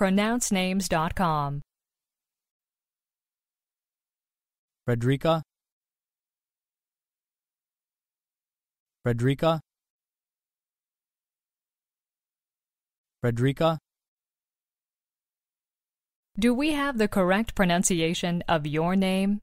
pronouncenames.com. Frederica Frederica Frederica Do we have the correct pronunciation of your name?